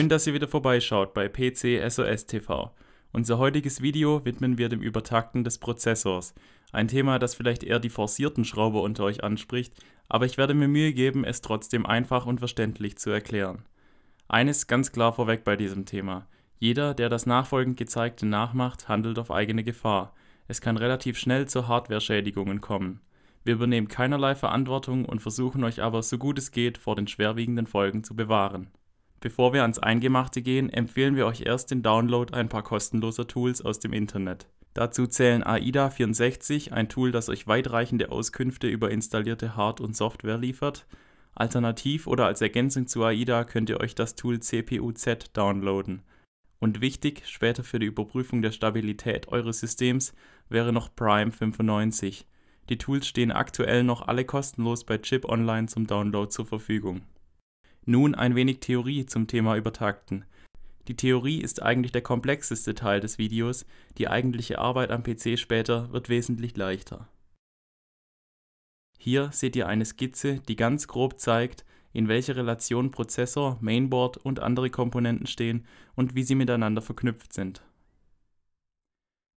Schön, dass ihr wieder vorbeischaut bei PC SOS TV. Unser heutiges Video widmen wir dem Übertakten des Prozessors. Ein Thema, das vielleicht eher die forcierten Schrauber unter euch anspricht, aber ich werde mir Mühe geben, es trotzdem einfach und verständlich zu erklären. Eines ganz klar vorweg bei diesem Thema. Jeder, der das nachfolgend gezeigte nachmacht, handelt auf eigene Gefahr. Es kann relativ schnell zu Hardware-Schädigungen kommen. Wir übernehmen keinerlei Verantwortung und versuchen euch aber so gut es geht vor den schwerwiegenden Folgen zu bewahren. Bevor wir ans Eingemachte gehen, empfehlen wir euch erst den Download ein paar kostenloser Tools aus dem Internet. Dazu zählen AIDA64, ein Tool, das euch weitreichende Auskünfte über installierte Hard- und Software liefert. Alternativ oder als Ergänzung zu AIDA könnt ihr euch das Tool CPUZ downloaden. Und wichtig, später für die Überprüfung der Stabilität eures Systems wäre noch Prime 95. Die Tools stehen aktuell noch alle kostenlos bei Chip Online zum Download zur Verfügung. Nun ein wenig Theorie zum Thema Übertakten. Die Theorie ist eigentlich der komplexeste Teil des Videos, die eigentliche Arbeit am PC später wird wesentlich leichter. Hier seht ihr eine Skizze, die ganz grob zeigt, in welcher Relation Prozessor, Mainboard und andere Komponenten stehen und wie sie miteinander verknüpft sind.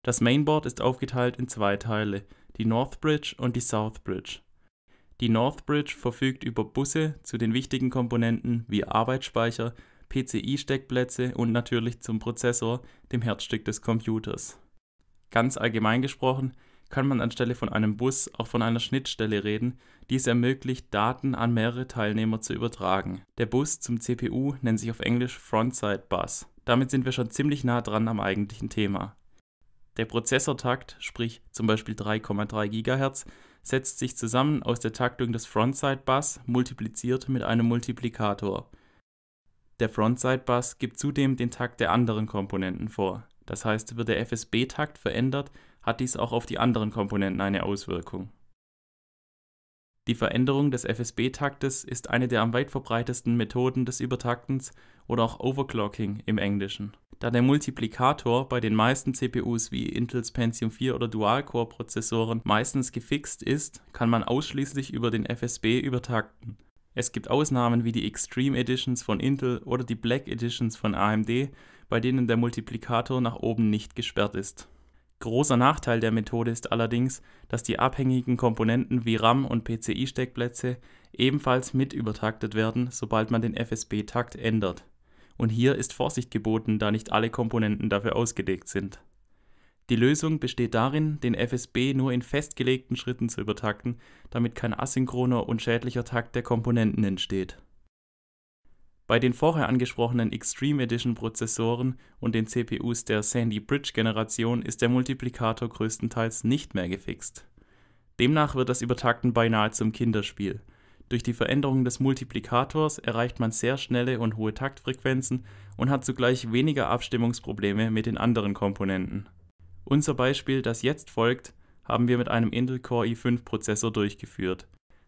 Das Mainboard ist aufgeteilt in zwei Teile, die North Bridge und die South Bridge. Die Northbridge verfügt über Busse zu den wichtigen Komponenten wie Arbeitsspeicher, PCI-Steckplätze und natürlich zum Prozessor, dem Herzstück des Computers. Ganz allgemein gesprochen kann man anstelle von einem Bus auch von einer Schnittstelle reden, die es ermöglicht, Daten an mehrere Teilnehmer zu übertragen. Der Bus zum CPU nennt sich auf Englisch Frontside Bus. Damit sind wir schon ziemlich nah dran am eigentlichen Thema. Der Prozessortakt, sprich zum Beispiel 3,3 GHz, setzt sich zusammen aus der Taktung des frontside bus multipliziert mit einem Multiplikator. Der frontside bus gibt zudem den Takt der anderen Komponenten vor, das heißt wird der FSB-Takt verändert, hat dies auch auf die anderen Komponenten eine Auswirkung. Die Veränderung des FSB-Taktes ist eine der am weit verbreitesten Methoden des Übertaktens oder auch Overclocking im Englischen da der Multiplikator bei den meisten CPUs wie Intels Pentium 4 oder Dual-Core-Prozessoren meistens gefixt ist, kann man ausschließlich über den FSB übertakten. Es gibt Ausnahmen wie die Extreme Editions von Intel oder die Black Editions von AMD, bei denen der Multiplikator nach oben nicht gesperrt ist. Großer Nachteil der Methode ist allerdings, dass die abhängigen Komponenten wie RAM und PCI-Steckplätze ebenfalls mit übertaktet werden, sobald man den FSB-Takt ändert und hier ist Vorsicht geboten, da nicht alle Komponenten dafür ausgelegt sind. Die Lösung besteht darin, den FSB nur in festgelegten Schritten zu übertakten, damit kein asynchroner und schädlicher Takt der Komponenten entsteht. Bei den vorher angesprochenen Extreme Edition Prozessoren und den CPUs der Sandy Bridge Generation ist der Multiplikator größtenteils nicht mehr gefixt. Demnach wird das Übertakten beinahe zum Kinderspiel – durch die Veränderung des Multiplikators erreicht man sehr schnelle und hohe Taktfrequenzen und hat zugleich weniger Abstimmungsprobleme mit den anderen Komponenten. Unser Beispiel, das jetzt folgt, haben wir mit einem Intel Core i5 Prozessor durchgeführt.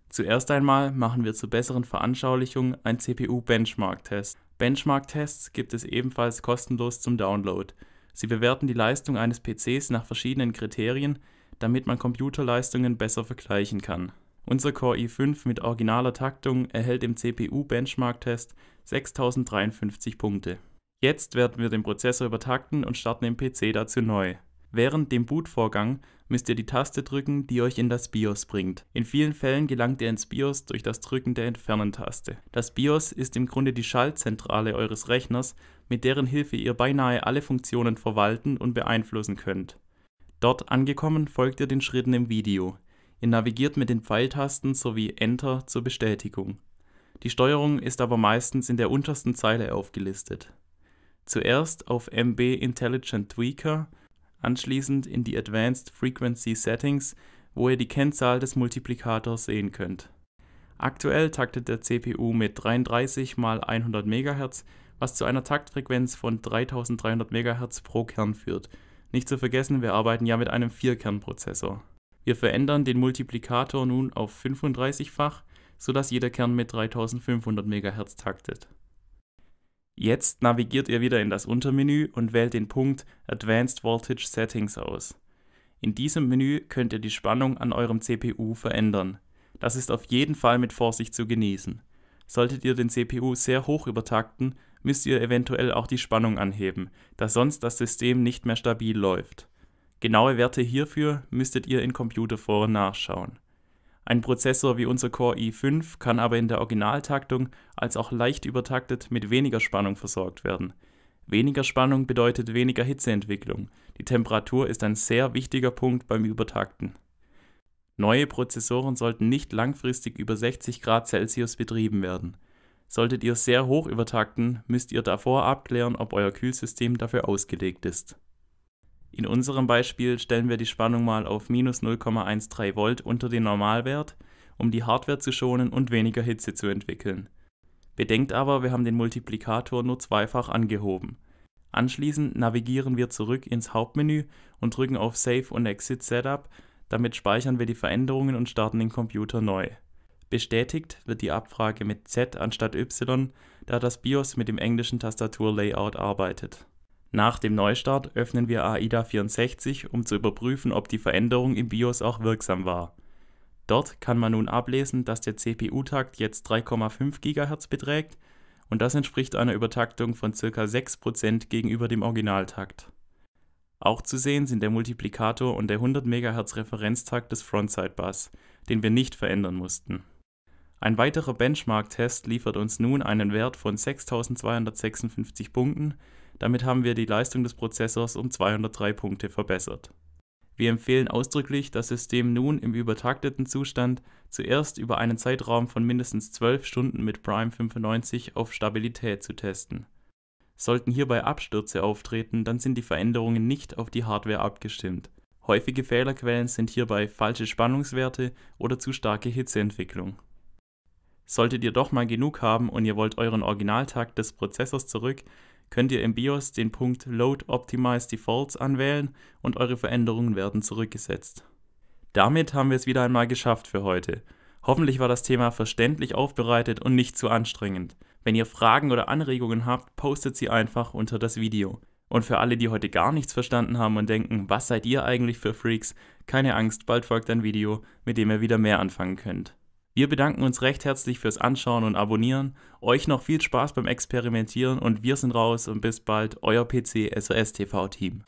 Zuerst einmal machen wir zur besseren Veranschaulichung ein CPU-Benchmark-Test. Benchmark-Tests gibt es ebenfalls kostenlos zum Download. Sie bewerten die Leistung eines PCs nach verschiedenen Kriterien, damit man Computerleistungen besser vergleichen kann. Unser Core i5 mit originaler Taktung erhält im CPU-Benchmark-Test 6053 Punkte. Jetzt werden wir den Prozessor übertakten und starten den PC dazu neu. Während dem Bootvorgang müsst ihr die Taste drücken, die euch in das BIOS bringt. In vielen Fällen gelangt ihr ins BIOS durch das Drücken der Entfernen-Taste. Das BIOS ist im Grunde die Schaltzentrale eures Rechners, mit deren Hilfe ihr beinahe alle Funktionen verwalten und beeinflussen könnt. Dort angekommen folgt ihr den Schritten im Video. Ihr navigiert mit den Pfeiltasten sowie Enter zur Bestätigung. Die Steuerung ist aber meistens in der untersten Zeile aufgelistet. Zuerst auf MB Intelligent Tweaker, anschließend in die Advanced Frequency Settings, wo ihr die Kennzahl des Multiplikators sehen könnt. Aktuell taktet der CPU mit 33 x 100 MHz, was zu einer Taktfrequenz von 3300 MHz pro Kern führt. Nicht zu vergessen, wir arbeiten ja mit einem Vierkernprozessor. prozessor wir verändern den Multiplikator nun auf 35-fach, sodass jeder Kern mit 3500 MHz taktet. Jetzt navigiert ihr wieder in das Untermenü und wählt den Punkt Advanced Voltage Settings aus. In diesem Menü könnt ihr die Spannung an eurem CPU verändern. Das ist auf jeden Fall mit Vorsicht zu genießen. Solltet ihr den CPU sehr hoch übertakten, müsst ihr eventuell auch die Spannung anheben, da sonst das System nicht mehr stabil läuft. Genaue Werte hierfür müsstet ihr in Computerforen nachschauen. Ein Prozessor wie unser Core i5 kann aber in der Originaltaktung als auch leicht übertaktet mit weniger Spannung versorgt werden. Weniger Spannung bedeutet weniger Hitzeentwicklung. Die Temperatur ist ein sehr wichtiger Punkt beim Übertakten. Neue Prozessoren sollten nicht langfristig über 60 Grad Celsius betrieben werden. Solltet ihr sehr hoch übertakten, müsst ihr davor abklären, ob euer Kühlsystem dafür ausgelegt ist. In unserem Beispiel stellen wir die Spannung mal auf minus 0,13 Volt unter den Normalwert, um die Hardware zu schonen und weniger Hitze zu entwickeln. Bedenkt aber, wir haben den Multiplikator nur zweifach angehoben. Anschließend navigieren wir zurück ins Hauptmenü und drücken auf Save und Exit Setup, damit speichern wir die Veränderungen und starten den Computer neu. Bestätigt wird die Abfrage mit Z anstatt Y, da das BIOS mit dem englischen Tastaturlayout arbeitet. Nach dem Neustart öffnen wir AIDA 64, um zu überprüfen, ob die Veränderung im BIOS auch wirksam war. Dort kann man nun ablesen, dass der CPU-Takt jetzt 3,5 GHz beträgt und das entspricht einer Übertaktung von ca. 6% gegenüber dem Originaltakt. Auch zu sehen sind der Multiplikator und der 100 MHz Referenztakt des Frontside Bus, den wir nicht verändern mussten. Ein weiterer Benchmark-Test liefert uns nun einen Wert von 6256 Punkten, damit haben wir die Leistung des Prozessors um 203 Punkte verbessert. Wir empfehlen ausdrücklich, das System nun im übertakteten Zustand zuerst über einen Zeitraum von mindestens 12 Stunden mit Prime 95 auf Stabilität zu testen. Sollten hierbei Abstürze auftreten, dann sind die Veränderungen nicht auf die Hardware abgestimmt. Häufige Fehlerquellen sind hierbei falsche Spannungswerte oder zu starke Hitzeentwicklung. Solltet ihr doch mal genug haben und ihr wollt euren Originaltakt des Prozessors zurück, könnt ihr im BIOS den Punkt Load Optimize Defaults anwählen und eure Veränderungen werden zurückgesetzt. Damit haben wir es wieder einmal geschafft für heute. Hoffentlich war das Thema verständlich aufbereitet und nicht zu anstrengend. Wenn ihr Fragen oder Anregungen habt, postet sie einfach unter das Video. Und für alle, die heute gar nichts verstanden haben und denken, was seid ihr eigentlich für Freaks, keine Angst, bald folgt ein Video, mit dem ihr wieder mehr anfangen könnt. Wir bedanken uns recht herzlich fürs Anschauen und Abonnieren. Euch noch viel Spaß beim Experimentieren und wir sind raus und bis bald, euer PC SOS TV Team.